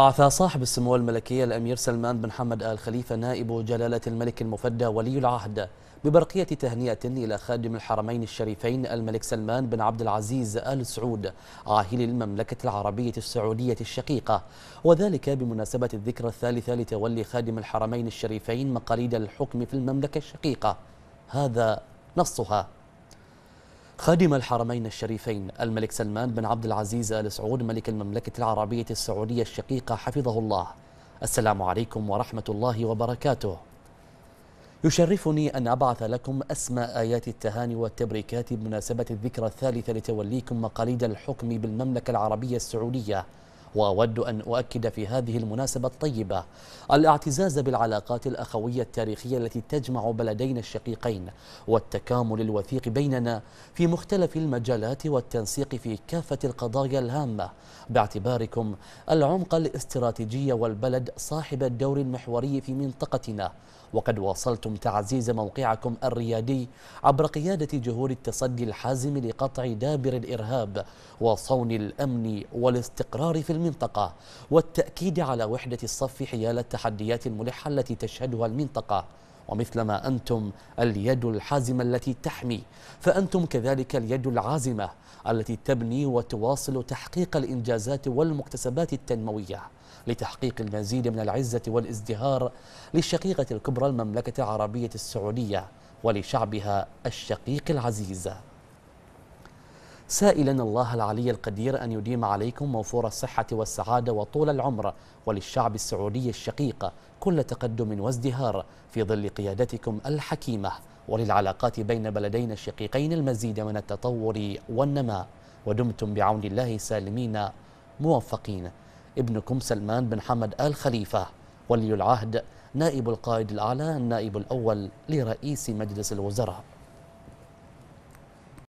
بعث صاحب السمو الملكية الأمير سلمان بن حمد آل خليفة نائب جلالة الملك المفدى ولي العهد ببرقية تهنئة إلى خادم الحرمين الشريفين الملك سلمان بن عبد العزيز آل سعود عاهل المملكة العربية السعودية الشقيقة وذلك بمناسبة الذكرى الثالثة لتولي خادم الحرمين الشريفين مقاليد الحكم في المملكة الشقيقة هذا نصها خادم الحرمين الشريفين الملك سلمان بن عبد العزيز آل سعود ملك المملكة العربية السعودية الشقيقة حفظه الله السلام عليكم ورحمة الله وبركاته يشرفني أن أبعث لكم أسمى آيات التهاني والتبريكات بمناسبة الذكرى الثالثة لتوليكم مقاليد الحكم بالمملكة العربية السعودية واود ان اؤكد في هذه المناسبه الطيبه الاعتزاز بالعلاقات الاخويه التاريخيه التي تجمع بلدينا الشقيقين والتكامل الوثيق بيننا في مختلف المجالات والتنسيق في كافه القضايا الهامه باعتباركم العمق الاستراتيجي والبلد صاحب الدور المحوري في منطقتنا وقد واصلتم تعزيز موقعكم الريادي عبر قيادة جهود التصدي الحازم لقطع دابر الإرهاب وصون الأمن والاستقرار في المنطقة المنطقة والتأكيد على وحدة الصف حيال التحديات الملحة التي تشهدها المنطقة ومثلما أنتم اليد الحازمة التي تحمي فأنتم كذلك اليد العازمة التي تبني وتواصل تحقيق الإنجازات والمكتسبات التنموية لتحقيق المزيد من العزة والازدهار للشقيقة الكبرى المملكة العربية السعودية ولشعبها الشقيق العزيز سائلا الله العلي القدير أن يديم عليكم موفور الصحة والسعادة وطول العمر وللشعب السعودي الشقيق كل تقدم وازدهار في ظل قيادتكم الحكيمة وللعلاقات بين بلدينا الشقيقين المزيد من التطور والنماء ودمتم بعون الله سالمين موفقين ابنكم سلمان بن حمد آل خليفة ولي العهد نائب القائد الأعلى النائب الأول لرئيس مجلس الوزراء